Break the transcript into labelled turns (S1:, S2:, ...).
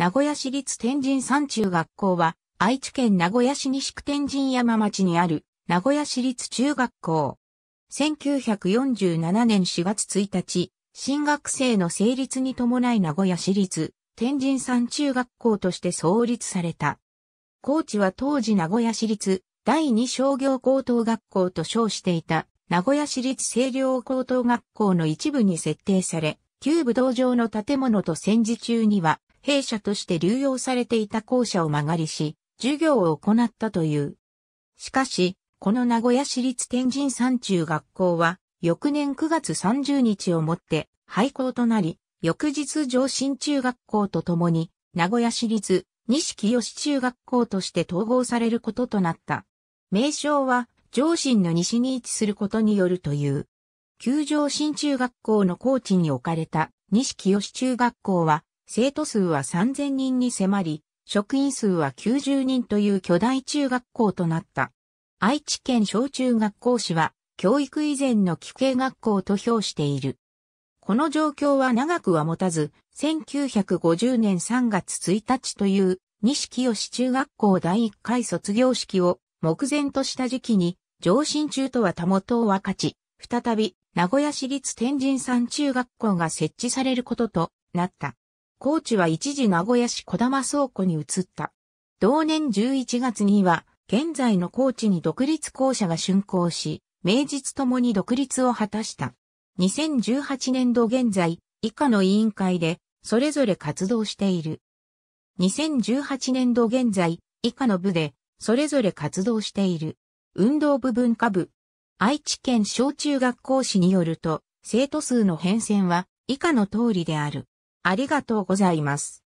S1: 名古屋市立天神山中学校は、愛知県名古屋市西区天神山町にある、名古屋市立中学校。1947年4月1日、新学生の成立に伴い名古屋市立天神山中学校として創立された。高知は当時名古屋市立第二商業高等学校と称していた名古屋市立清涼高等学校の一部に設定され、旧武道場の建物と戦時中には弊社として流用されていた校舎を曲がりし、授業を行ったという。しかし、この名古屋市立天神山中学校は、翌年9月30日をもって廃校となり、翌日上新中学校とともに、名古屋市立西清中学校として統合されることとなった。名称は、上新の西に位置することによるという。旧上新中学校の高地に置かれた西清中学校は、生徒数は3000人に迫り、職員数は90人という巨大中学校となった。愛知県小中学校市は、教育以前の規系学校と評している。この状況は長くは持たず、1950年3月1日という、西清中学校第1回卒業式を目前とした時期に、上進中とはたもとを分かち、再び、名古屋市立天神山中学校が設置されることとなった。コーチは一時名古屋市小玉倉庫に移った。同年11月には、現在のコーチに独立校舎が竣工し、名実ともに独立を果たした。2018年度現在、以下の委員会で、それぞれ活動している。2018年度現在、以下の部で、それぞれ活動している。運動部文化部。愛知県小中学校史によると、生徒数の変遷は以下の通りである。ありがとうございます。